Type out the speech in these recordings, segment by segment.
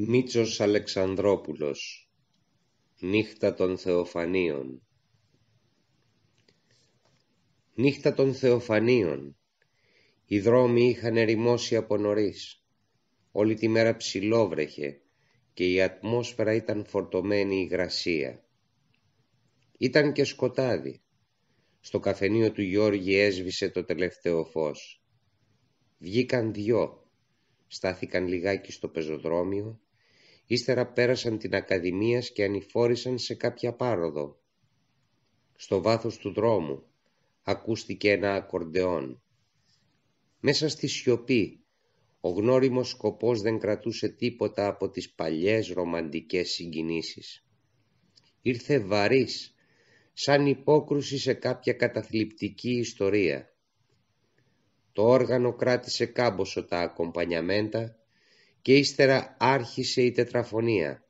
Μίτσος Αλεξανδρόπουλος Νύχτα των Θεοφανίων Νύχτα των Θεοφανίων Οι δρόμοι είχαν ερημώσει από νωρίς Όλη τη μέρα ψηλόβρεχε και η ατμόσφαιρα ήταν φορτωμένη υγρασία Ήταν και σκοτάδι Στο καφενείο του Γιώργη έσβησε το τελευταίο φως Βγήκαν δυο Στάθηκαν λιγάκι στο πεζοδρόμιο Ύστερα πέρασαν την ακαδημία και ανηφόρησαν σε κάποια πάροδο. Στο βάθος του δρόμου ακούστηκε ένα ακορντεόν. Μέσα στη σιωπή ο γνώριμος σκοπός δεν κρατούσε τίποτα από τις παλιές ρομαντικές συγκινήσεις. Ήρθε βαρύς, σαν υπόκρουση σε κάποια καταθλιπτική ιστορία. Το όργανο κράτησε κάμποσο τα ακομπανιαμέντα και ύστερα άρχισε η τετραφωνία.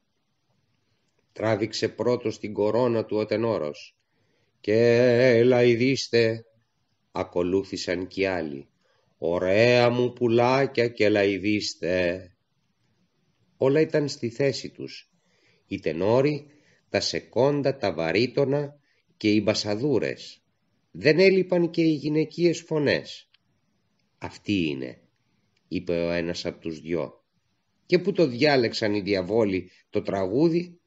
Τράβηξε πρώτος την κορώνα του ο τενόρος και έλα ακολούθησαν κι άλλοι. Ωραία μου πουλάκια και λαϊδίστε. Όλα ήταν στη θέση τους. Οι τενόροι, τα σεκόντα, τα βαρύτονα και οι μπασαδούρες. Δεν έλειπαν και οι γυναικείες φωνές. «Αυτή είναι», είπε ο ένας από τους δυο και που το διάλεξαν οι διαβόλοι το τραγούδι,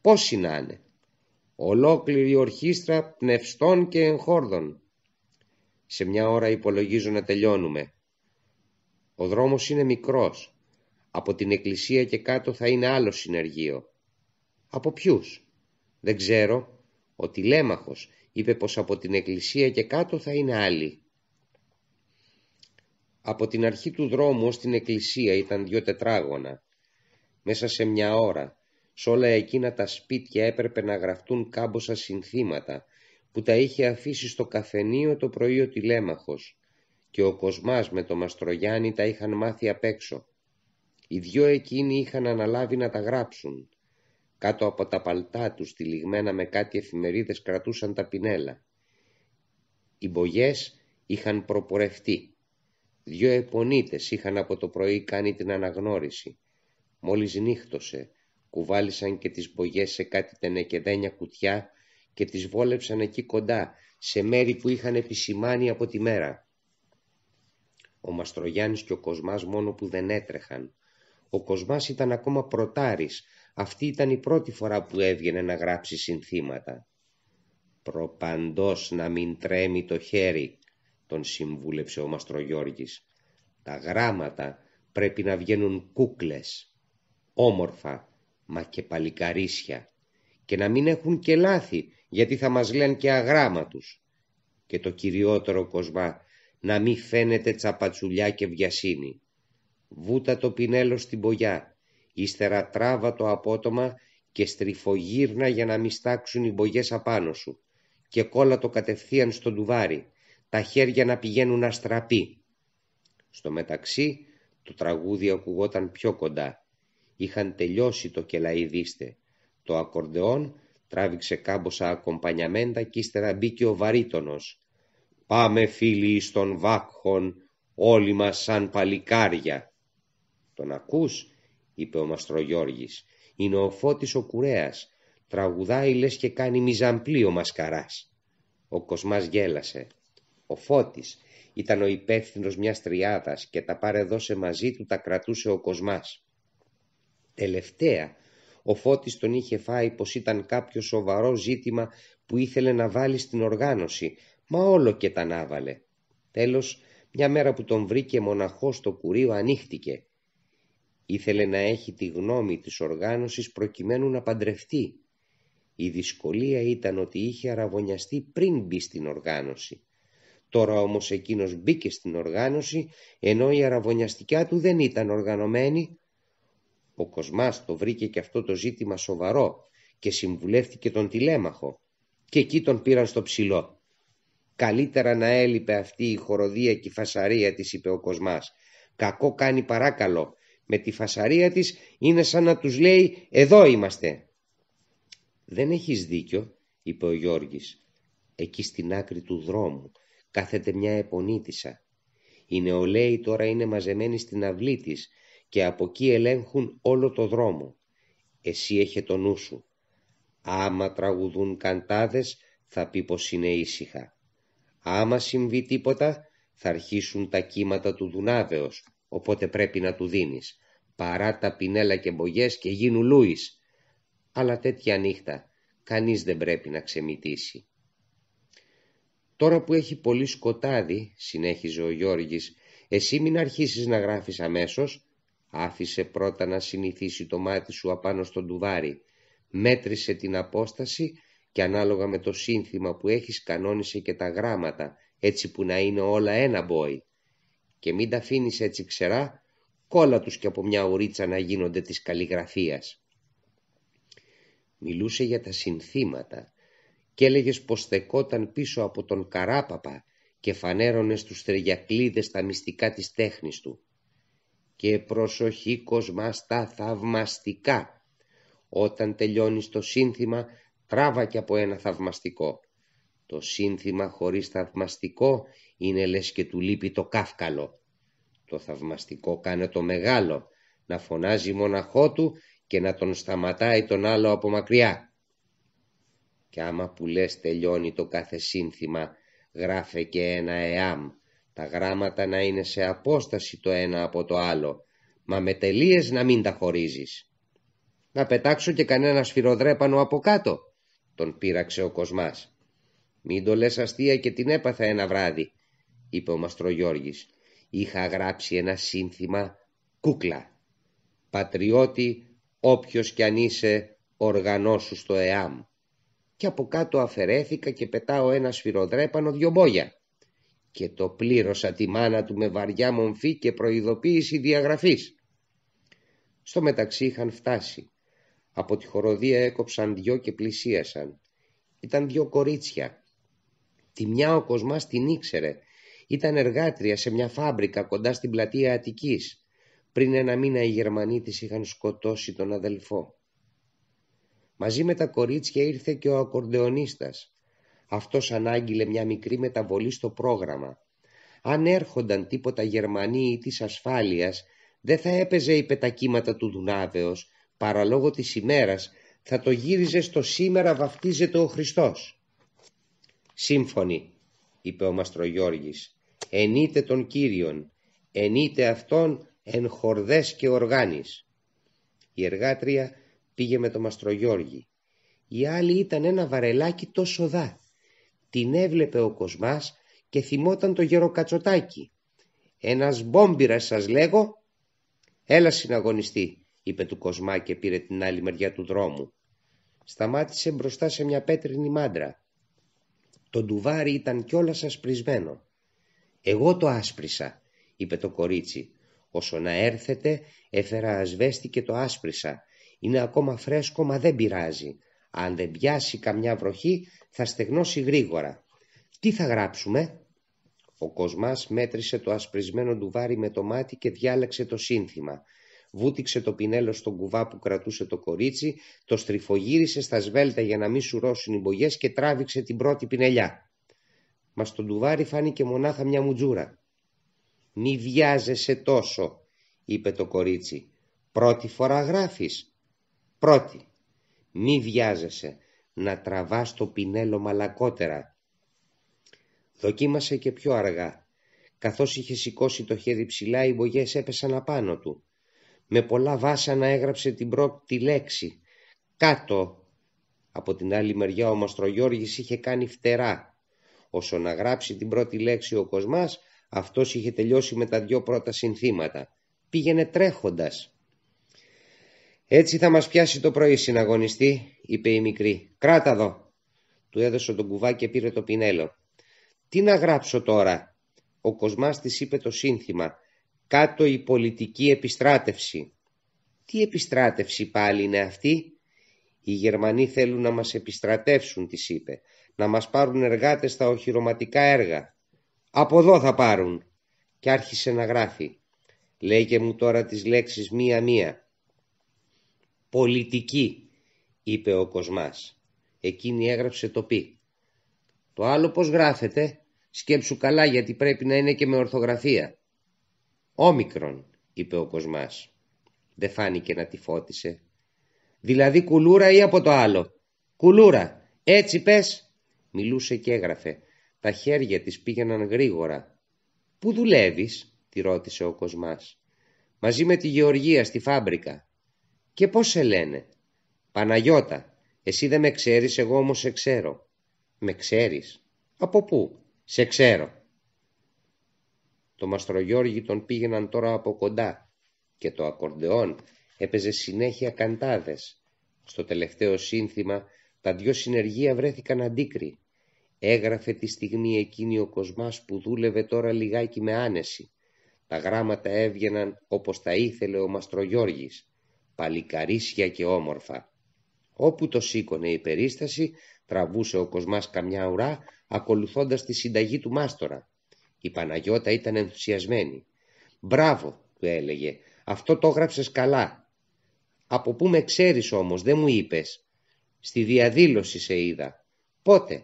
πώς να είναι. Ολόκληρη ορχήστρα πνευστών και εγχόρδων. Σε μια ώρα υπολογίζω να τελειώνουμε. Ο δρόμος είναι μικρός. Από την εκκλησία και κάτω θα είναι άλλο συνεργείο. Από ποιους. Δεν ξέρω. Ο τηλέμαχος είπε πως από την εκκλησία και κάτω θα είναι άλλοι. Από την αρχή του δρόμου στην την εκκλησία ήταν δυο τετράγωνα. Μέσα σε μια ώρα, σ' όλα εκείνα τα σπίτια έπρεπε να γραφτούν κάμποσα συνθήματα που τα είχε αφήσει στο καφενείο το πρωί ο τηλέμαχος και ο Κοσμάς με το Μαστρογιάννη τα είχαν μάθει απ' έξω. Οι δυο εκείνοι είχαν αναλάβει να τα γράψουν. Κάτω από τα παλτά τους τυλιγμένα με κάτι εφημερίδες κρατούσαν τα πινέλα. Οι μπογιές είχαν προπορευτεί. Δυο επονίτες είχαν από το πρωί κάνει την αναγνώριση. Μόλις νύχτωσε, κουβάλισαν και τις μπογιές σε κάτι τενεκεδένια κουτιά και τις βόλεψαν εκεί κοντά, σε μέρη που είχαν επισημάνει από τη μέρα. Ο Μαστρογιάννης και ο Κοσμάς μόνο που δεν έτρεχαν. Ο Κοσμάς ήταν ακόμα προτάρης, αυτή ήταν η πρώτη φορά που έβγαινε να γράψει συνθήματα. «Προπαντός να μην τρέμει το χέρι», τον συμβούλεψε ο Μαστρογιώργης. Τα γράμματα πρέπει να βγαίνουν κούκλες, όμορφα, μα και παλικαρίσια, και να μην έχουν και λάθη, γιατί θα μας λένε και αγράμματους. Και το κυριότερο κοσμά, να μην φαίνεται τσαπατσουλιά και βιασύνη. Βούτα το πινέλο στην πογιά, ύστερα τράβα το απότομα και στριφογύρνα για να μη στάξουν οι μπογιές απάνω σου και κόλα το κατευθείαν στο ντουβάρι τα χέρια να πηγαίνουν αστραπή. Στο μεταξύ το τραγούδι ακουγόταν πιο κοντά. Είχαν τελειώσει το κελαϊδίστε. Το ακορντεόν τράβηξε κάμποσα ακομπανιαμέντα και ύστερα μπήκε ο βαρύτονος. «Πάμε φίλοι στον Βάκχον, όλοι μας σαν παλικάρια». «Τον ακούς» είπε ο Μαστρογιώργης. «Είναι ο Φώτης ο Κουρέας. Τραγουδάει λες και κάνει μιζαμπλή ο Μασκαράς». Ο κοσμάς γέλασε. Ο Φώτης ήταν ο υπεύθυνος μιας τριάδας και τα πάρε παρεδώσε μαζί του τα κρατούσε ο Κοσμάς. Τελευταία, ο Φώτης τον είχε φάει πως ήταν κάποιο σοβαρό ζήτημα που ήθελε να βάλει στην οργάνωση, μα όλο και τα άβαλε. Τέλος, μια μέρα που τον βρήκε μοναχός στο κουρίο ανοίχτηκε. Ήθελε να έχει τη γνώμη της οργάνωσης προκειμένου να παντρευτεί. Η δυσκολία ήταν ότι είχε αραβωνιαστεί πριν μπει στην οργάνωση. Τώρα όμως εκείνος μπήκε στην οργάνωση, ενώ η αραβωνιαστικιά του δεν ήταν οργανωμένη. Ο Κοσμάς το βρήκε και αυτό το ζήτημα σοβαρό και συμβουλεύτηκε τον τηλέμαχο και εκεί τον πήραν στο ψηλό. Καλύτερα να έλειπε αυτή η χοροδία και η φασαρία της είπε ο Κοσμάς. Κακό κάνει παράκαλο. Με τη φασαρία της είναι σαν να τους λέει «Εδώ είμαστε». «Δεν έχεις δίκιο», είπε ο Γιώργης, εκεί στην άκρη του δρόμου κάθεται μια επονίτισα. Οι νεολαίοι τώρα είναι μαζεμένοι στην αυλή της και από εκεί ελέγχουν όλο το δρόμο. Εσύ έχει το νου σου. Άμα τραγουδούν καντάδες θα πει πως είναι ήσυχα. Άμα συμβεί τίποτα θα αρχίσουν τα κύματα του Δουνάβεως, οπότε πρέπει να του δίνεις. Παρά τα πινέλα και μπογιές και γίνουν Λούις. Αλλά τέτοια νύχτα κανείς δεν πρέπει να ξεμητήσει. Τώρα που έχει πολύ σκοτάδι, συνέχιζε ο Γιώργης, εσύ μην αρχίσεις να γράφεις αμέσως. Άφησε πρώτα να συνηθίσει το μάτι σου απάνω στον ντουβάρι. Μέτρησε την απόσταση και ανάλογα με το σύνθημα που έχεις κανόνισε και τα γράμματα, έτσι που να είναι όλα ένα μπόι. Και μην τα αφήνεις έτσι ξερά, κόλλα τους και από μια ουρίτσα να γίνονται της καλλιγραφίας. Μιλούσε για τα συνθήματα και έλεγες πως στεκόταν πίσω από τον Καράπαπα και φανέρωνες στου τρεγιακλίδες τα μυστικά της τέχνης του. Και προσοχή κοσμά στα θαυμαστικά. Όταν τελειώνεις το σύνθημα τράβα και από ένα θαυμαστικό. Το σύνθημα χωρίς θαυμαστικό είναι λες και του λείπει το κάφκαλο. Το θαυμαστικό κάνει το μεγάλο, να φωνάζει μοναχό του και να τον σταματάει τον άλλο από μακριά και άμα που λες τελειώνει το κάθε σύνθημα γράφε και ένα εάμ, τα γράμματα να είναι σε απόσταση το ένα από το άλλο, μα με τελείες να μην τα χωρίζεις. Να πετάξω και κανένα σφυροδρέπανο από κάτω, τον πείραξε ο Κοσμάς. Μην το λες αστεία και την έπαθα ένα βράδυ, είπε ο Μαστρογιώργης. Είχα γράψει ένα σύνθημα κούκλα. Πατριώτη, όποιος κι αν είσαι, οργανώσου στο ΕΑΜ και από κάτω αφαιρέθηκα και πετάω ένα σφυροδρέπανο δυο μπόγια. Και το πλήρωσα τη μάνα του με βαριά μομφή και προειδοποίηση διαγραφής. Στο μεταξύ είχαν φτάσει. Από τη χοροδία έκοψαν δυο και πλησίασαν. Ήταν δυο κορίτσια. Τη μια ο Κοσμάς την ήξερε. Ήταν εργάτρια σε μια φάμπρικα κοντά στην πλατεία Αττικής. Πριν ένα μήνα οι Γερμανοί της είχαν σκοτώσει τον αδελφό. Μαζί με τα κορίτσια ήρθε και ο ακορντεονίστας. Αυτός ανάγγειλε μια μικρή μεταβολή στο πρόγραμμα. Αν έρχονταν τίποτα Γερμανοί ή της ασφάλειας, δεν θα έπαιζε η πετακύματα του Δουνάβεως, παρά λόγω της ημέρας θα το γύριζε στο σήμερα βαφτίζεται ο Χριστός. «Σύμφωνοι», είπε ο Μαστρογιώργης, «ενείτε τον Κύριον, ενείτε Αυτόν εν χορδές και οργάνης». Η εργάτρια πήγε με το Μαστρογιώργη. Η άλλη ήταν ένα βαρελάκι τόσο δά. Την έβλεπε ο Κοσμάς και θυμόταν το γεροκατσοτάκι. «Ένας μπόμπυρας σας λέγω». «Έλα συναγωνιστή», είπε του Κοσμά και πήρε την άλλη μεριά του δρόμου. Σταμάτησε μπροστά σε μια πέτρινη μάντρα. Το ντουβάρι ήταν κιόλας ασπρισμένο. «Εγώ το άσπρισα», είπε το κορίτσι. «Όσο να έρθετε, έφερα ασβέστη και το άσπρισα είναι ακόμα φρέσκο μα δεν πειράζει. Αν δεν πιάσει καμιά βροχή θα στεγνώσει γρήγορα. Τι θα γράψουμε? Ο Κοσμάς μέτρησε το ασπρισμένο ντουβάρι με το μάτι και διάλεξε το σύνθημα. Βούτυξε το πινέλο στον κουβά που κρατούσε το κορίτσι, το στριφογύρισε στα σβέλτα για να μην σουρώσουν οι μπογιές και τράβηξε την πρώτη πινελιά. Μα στον ντουβάρι φάνηκε μονάχα μια μουτζούρα. «Μη βιάζεσαι τόσο», είπε το κορίτσι. «Πρώτη φορά γράφεις! Πρώτη, μη βιάζεσαι να τραβάς το πινέλο μαλακότερα. Δοκίμασε και πιο αργά. Καθώς είχε σηκώσει το χέρι ψηλά, οι μπογιές έπεσαν απάνω του. Με πολλά βάσανα έγραψε την πρώτη λέξη. Κάτω. Από την άλλη μεριά ο Μαστρογιώργης είχε κάνει φτερά. Όσο να γράψει την πρώτη λέξη ο Κοσμάς, αυτός είχε τελειώσει με τα δυο πρώτα συνθήματα. Πήγαινε τρέχοντας. Έτσι θα μας πιάσει το πρωί, συναγωνιστή, είπε η μικρή. Κράτα εδώ. Του έδωσε τον κουβά και πήρε το πινέλο. Τι να γράψω τώρα. Ο Κοσμάς της είπε το σύνθημα. Κάτω η πολιτική επιστράτευση. Τι επιστράτευση πάλι είναι αυτή. Οι Γερμανοί θέλουν να μας επιστρατεύσουν, της είπε. Να μας πάρουν εργάτες στα οχυρωματικά έργα. Από εδώ θα πάρουν. Και άρχισε να γράφει. Λέγε μου τώρα τις λέξεις μία-μία. Πολιτική, είπε ο Κοσμάς. Εκείνη έγραψε το πι. Το άλλο πώς γράφεται, σκέψου καλά γιατί πρέπει να είναι και με ορθογραφία. Όμικρον, είπε ο Κοσμάς. Δεν φάνηκε να τη φώτισε. Δηλαδή κουλούρα ή από το άλλο. Κουλούρα, έτσι πες. Μιλούσε και έγραφε. Τα χέρια της πήγαιναν γρήγορα. Πού δουλεύεις, τη ρώτησε ο Κοσμάς. Μαζί με τη Γεωργία στη φάμπρικα. Και πώς σε λένε. Παναγιώτα, εσύ δεν με ξέρεις, εγώ όμως σε ξέρω. Με ξέρεις. Από πού. Σε ξέρω. Το Μαστρογιώργη τον πήγαιναν τώρα από κοντά και το ακορντεόν έπαιζε συνέχεια καντάδες. Στο τελευταίο σύνθημα τα δυο συνεργεία βρέθηκαν αντίκρι. Έγραφε τη στιγμή εκείνη ο Κοσμάς που δούλευε τώρα λιγάκι με άνεση. Τα γράμματα έβγαιναν όπως τα ήθελε ο Μαστρογιώργης παλικαρίσια και όμορφα. Όπου το σήκωνε η περίσταση, τραβούσε ο Κοσμάς καμιά ουρά, ακολουθώντας τη συνταγή του μάστορα. Η Παναγιώτα ήταν ενθουσιασμένη. «Μπράβο», του έλεγε, «αυτό το γράψες καλά». «Από πού με ξέρεις όμως, δεν μου είπες». «Στη διαδήλωση σε είδα». «Πότε».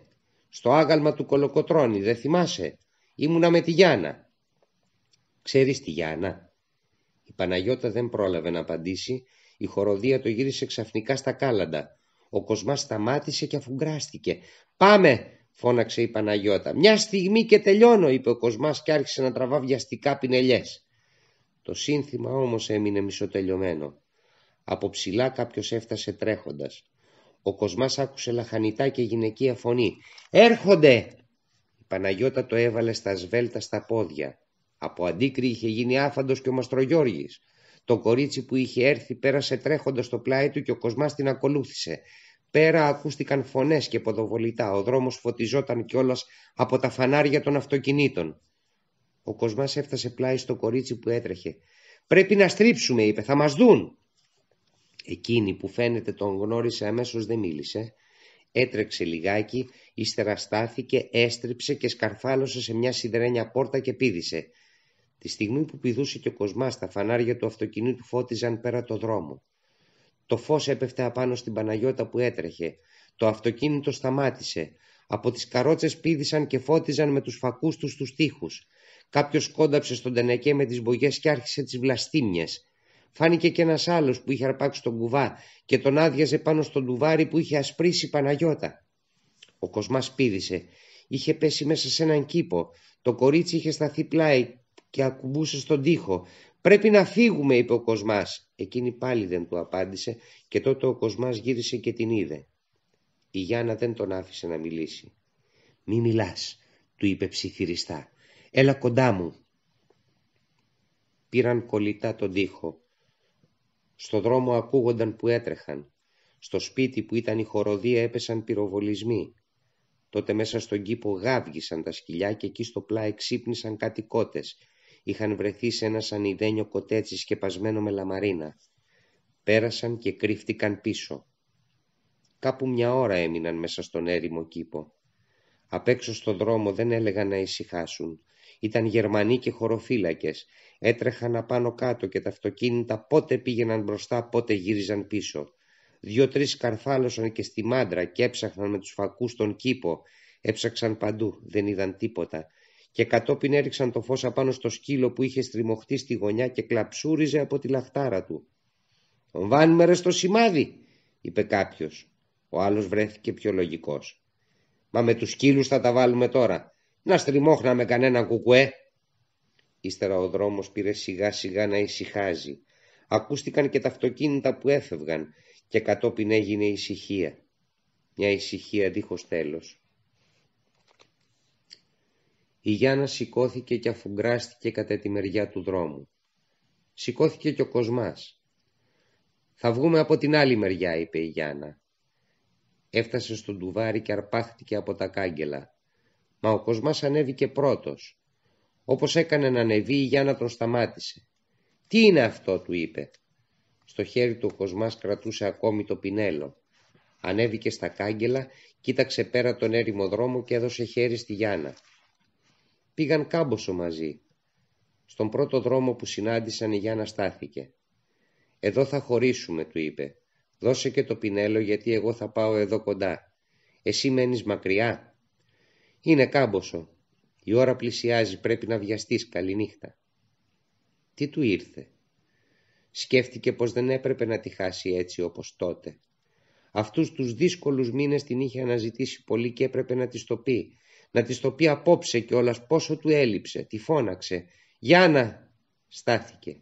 «Στο άγαλμα του Κολοκοτρώνη, δεν θυμάσαι». «Ήμουνα με τη Γιάννα». «Ξέρεις τη Γιάννα». Η Παναγιώτα δεν πρόλαβε να απαντήσει η χοροδία το γύρισε ξαφνικά στα κάλαντα. Ο Κοσμάς σταμάτησε και αφουγκράστηκε. «Πάμε!» φώναξε η Παναγιώτα. «Μια στιγμή και τελειώνω» είπε ο Κοσμάς και άρχισε να τραβά βιαστικά πινελιές. Το σύνθημα όμως έμεινε μισοτελειωμένο. Από ψηλά κάποιος έφτασε τρέχοντας. Ο Κοσμάς άκουσε λαχανιτά και γυναικεία φωνή. «Έρχονται!» Η Παναγιώτα το έβαλε στα σβέλτα στα πόδια. Από αντίκρι είχε γίνει άφαντος και ο Μαστρογιώργης. Το κορίτσι που είχε έρθει πέρασε τρέχοντας το πλάι του και ο Κοσμάς την ακολούθησε. Πέρα ακούστηκαν φωνές και ποδοβολητά. Ο δρόμος φωτιζόταν κιόλας από τα φανάρια των αυτοκινήτων. Ο Κοσμάς έφτασε πλάι στο κορίτσι που έτρεχε. «Πρέπει να στρίψουμε», είπε. «Θα μας δουν». Εκείνη που φαίνεται τον γνώρισε αμέσως δεν μίλησε. Έτρεξε λιγάκι, ύστερα στάθηκε, έστριψε και σκαρφάλωσε σε μια σιδερένια πόρτα και πήδησε. Τη στιγμή που πηδούσε και ο κοσμάς τα φανάρια του αυτοκινήτου φώτιζαν πέρα το δρόμο. Το φως έπεφτε απάνω στην Παναγιώτα που έτρεχε. Το αυτοκίνητο σταμάτησε. Από τις καρότσες πήδησαν και φώτιζαν με τους φακούς τους τους τοίχους. Κάποιος κόνταψε στον Τενεκέ με τις μπογιές και άρχισε τις βλαστήμιες. Φάνηκε κι ένας άλλος που είχε αρπάξει τον κουβά και τον άδειαζε πάνω στον τουβάρι που είχε ασπρίσει η Παναγιώτα. Ο κοσμάς πήδησε. Είχε πέσει μέσα σε έναν κήπο. Το κορίτσι είχε σταθεί πλάι και ακουμπούσε στον τοίχο. «Πρέπει να φύγουμε», είπε ο Κοσμάς. Εκείνη πάλι δεν του απάντησε και τότε ο Κοσμάς γύρισε και την είδε. Η Γιάννα δεν τον άφησε να μιλήσει. «Μη μιλάς», του είπε ψιθυριστά. «Έλα κοντά μου». Πήραν κολλητά τον τοίχο. Στο δρόμο ακούγονταν που έτρεχαν. Στο σπίτι που ήταν η χοροδία έπεσαν πυροβολισμοί. Τότε μέσα στον κήπο γάβγισαν τα σκυλιά και εκεί στο πλάι ξύπνησαν κάτι είχαν βρεθεί σε ένα σανιδένιο κοτέτσι σκεπασμένο με λαμαρίνα. Πέρασαν και κρύφτηκαν πίσω. Κάπου μια ώρα έμειναν μέσα στον έρημο κήπο. Απ' έξω στον δρόμο δεν έλεγαν να ησυχάσουν. Ήταν Γερμανοί και χωροφύλακες. Έτρεχαν απάνω κάτω και τα αυτοκίνητα πότε πήγαιναν μπροστά, πότε γύριζαν πίσω. Δυο-τρει καρφάλωσαν και στη μάντρα και έψαχναν με τους φακούς τον κήπο. Έψαξαν παντού, δεν είδαν τίποτα και κατόπιν έριξαν το φως απάνω στο σκύλο που είχε στριμωχτεί στη γωνιά και κλαψούριζε από τη λαχτάρα του. «Τον βάνουμε ρε στο σημάδι», είπε κάποιος. Ο άλλος βρέθηκε πιο λογικός. «Μα με τους σκύλους θα τα βάλουμε τώρα. Να στριμώχναμε κανέναν κουκουέ». Ύστερα ο δρόμος πήρε σιγά σιγά να ησυχάζει. Ακούστηκαν και τα αυτοκίνητα που έφευγαν και κατόπιν έγινε ησυχία. Μια ησυχία δίχως τέλος. Η Γιάννα σηκώθηκε και αφουγκράστηκε κατά τη μεριά του δρόμου. Σηκώθηκε και ο Κοσμάς. «Θα βγούμε από την άλλη μεριά», είπε η Γιάννα. Έφτασε στον τουβάρι και αρπάχτηκε από τα κάγκελα. Μα ο Κοσμάς ανέβηκε πρώτος. Όπως έκανε να ανεβεί, η Γιάννα τον σταμάτησε. «Τι είναι αυτό», του είπε. Στο χέρι του ο Κοσμάς κρατούσε ακόμη το πινέλο. Ανέβηκε στα κάγκελα, κοίταξε πέρα τον έρημο δρόμο και έδωσε χέρι στη Γιάννα. Πήγαν κάμποσο μαζί. Στον πρώτο δρόμο που συνάντησαν η Γιάννα στάθηκε. «Εδώ θα χωρίσουμε», του είπε. «Δώσε και το πινέλο γιατί εγώ θα πάω εδώ κοντά. Εσύ μένεις μακριά». «Είναι κάμποσο. Η ώρα πλησιάζει, πρέπει να βιαστείς. Καληνύχτα». Τι του ήρθε. Σκέφτηκε πως δεν έπρεπε να τη χάσει έτσι όπως τότε. Αυτούς τους δύσκολους μήνες την είχε αναζητήσει πολύ και έπρεπε να της το πει να της το πει απόψε και όλας πόσο του έλειψε, τη φώναξε. «Γιάννα!» στάθηκε.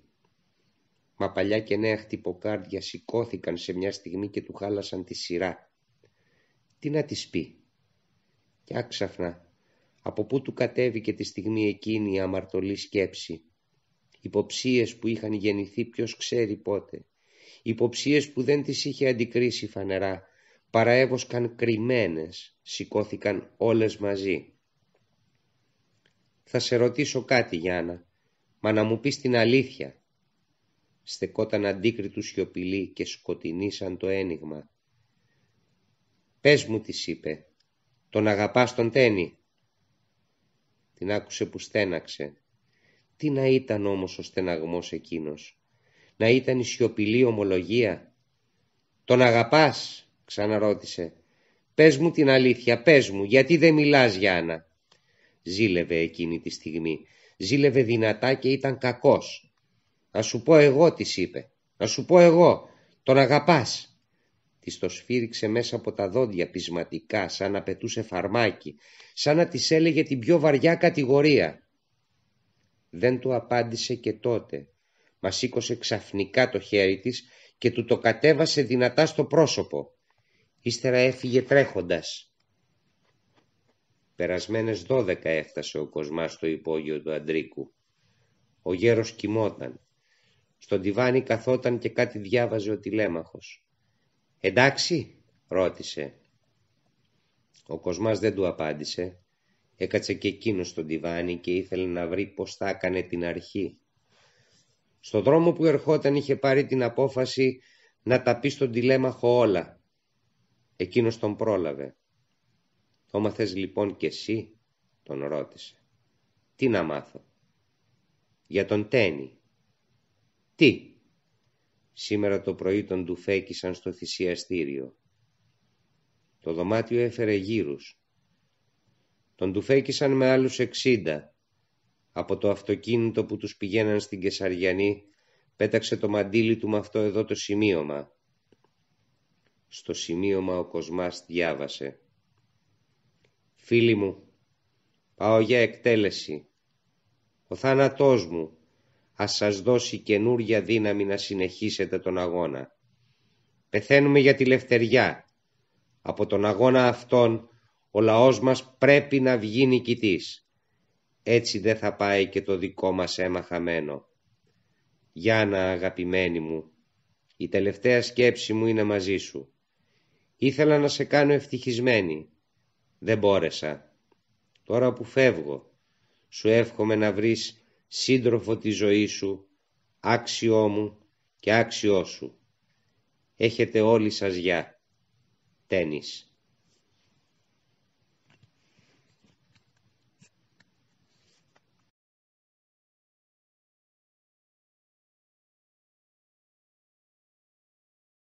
Μα παλιά και νέα χτυποκάρδια σηκώθηκαν σε μια στιγμή και του χάλασαν τη σειρά. Τι να της πει. Κι άξαφνα, από πού του κατέβηκε τη στιγμή εκείνη η αμαρτωλή σκέψη. Υποψίες που είχαν γεννηθεί ποιος ξέρει πότε. Υποψίες που δεν τις είχε αντικρίσει φανερά παραέβοσκαν κρυμμένες, σηκώθηκαν όλες μαζί. «Θα σε ρωτήσω κάτι, Γιάννα, μα να μου πεις την αλήθεια». Στεκόταν αντίκριτου σιωπηλή και σκοτεινή σαν το ένιγμα. «Πες μου», της είπε, «τον αγαπάς τον Τένι». Την άκουσε που στέναξε. Τι να ήταν όμως ο στεναγμός εκείνος. Να ήταν η σιωπηλή ομολογία. «Τον αγαπάς», ξαναρώτησε. Πες μου την αλήθεια, πες μου, γιατί δεν μιλάς Γιάννα. Ζήλευε εκείνη τη στιγμή. Ζήλευε δυνατά και ήταν κακός. Να σου πω εγώ, της είπε. Να σου πω εγώ, τον αγαπάς. Της το σφύριξε μέσα από τα δόντια πεισματικά, σαν να πετούσε φαρμάκι, σαν να της έλεγε την πιο βαριά κατηγορία. Δεν του απάντησε και τότε. Μας σήκωσε ξαφνικά το χέρι της και του το κατέβασε δυνατά στο πρόσωπο. Ύστερα έφυγε τρέχοντας. Περασμένες δώδεκα έφτασε ο Κοσμάς στο υπόγειο του Αντρίκου. Ο γέρος κοιμόταν. Στον τιβάνι καθόταν και κάτι διάβαζε ο τηλέμαχος. «Εντάξει» ρώτησε. Ο Κοσμάς δεν του απάντησε. Έκατσε και εκείνο στον τιβάνι και ήθελε να βρει πώς θα έκανε την αρχή. Στον δρόμο που ερχόταν είχε πάρει την απόφαση να τα πει στον τηλέμαχο όλα Εκείνος τον πρόλαβε. «Το μάθες λοιπόν κι εσύ» τον ρώτησε. «Τι να μάθω» «Για τον Τένι». «Τι» «Σήμερα το μαθες λοιπον και εσυ τον ρωτησε τι να μαθω για τον τενι τι σημερα το πρωι τον του φέκησαν στο θυσιαστήριο». Το δωμάτιο έφερε γύρους. Τον του φέκησαν με άλλους εξήντα. Από το αυτοκίνητο που τους πηγαίναν στην Κεσαριανή πέταξε το μαντίλι του με αυτό εδώ το σημείωμα. Στο σημείωμα ο Κοσμάς διάβασε «Φίλοι μου, πάω για εκτέλεση. Ο θάνατός μου ας σας δώσει καινούρια δύναμη να συνεχίσετε τον αγώνα. Πεθαίνουμε για τη λευτεριά. Από τον αγώνα αυτόν ο λαός μας πρέπει να βγει νικητής. Έτσι δεν θα πάει και το δικό μας αίμα χαμένο. Γιάννα αγαπημένη μου, η τελευταία σκέψη μου είναι μαζί σου. Ήθελα να σε κάνω ευτυχισμένη. Δεν μπόρεσα. Τώρα που φεύγω, σου εύχομαι να βρεις σύντροφο τη ζωή σου, άξιό μου και άξιό σου. Έχετε όλοι σας γεια. Τένις.